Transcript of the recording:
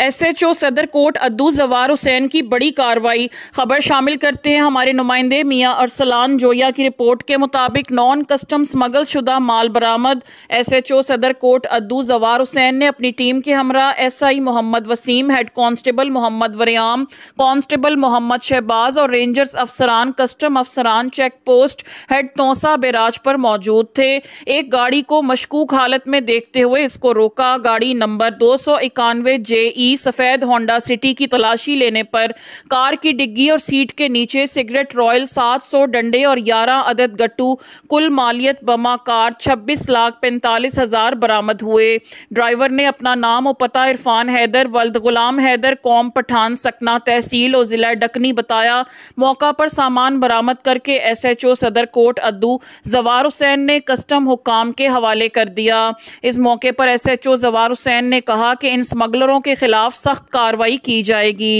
SHO सदर coat अद्दू जवार हुसैन की बड़ी कार्रवाई खबर शामिल करते हैं हमारे नुमाइंदे मियाँ अरसलान जोया की रिपोर्ट के मुताबिक नॉन कस्टम स्मगल शुदा माल बरामद एसएचओ सदर कोट अद्दू जवार हुसैन ने अपनी टीम के हमरा S I Mohammad Waseem head constable Mohammad Wariyam constable Mohammad Shahbaz और रेंजर्स अफसरान कस्टम अफसरान check post head Taunsa barrage पर मौजूद थे एक गाड़ी को मशकूक हालत में देखते हुए इसको रोका गाड़ी नंबर दो सौ इक्यानवे जे ई की सफ़ेद होंडा सिटी की तलाशी लेने पर कार की डिग्गी और सीट के नीचे सिगरेट रॉयल 700 डंडे और 11 अदद गट्टू कुल मालियत बमा कार छब्बीस लाख पैंतालीस हज़ार बरामद हुए ड्राइवर ने अपना नाम और पता इरफान हैदर वल्द गुलाम हैदर कौम पठान सकना तहसील और ज़िला डकनी बताया मौका पर सामान बरामद करके एस एच ओ सदर कोट अद्दू जवार हुसैन ने कस्टम हुकाम के हवाले कर दिया इस मौके पर एस एच ओ जवार हुसैन ने कहा कि इन स्मगलरों के खिलाफ खिलाफ सख्त कार्रवाई की जाएगी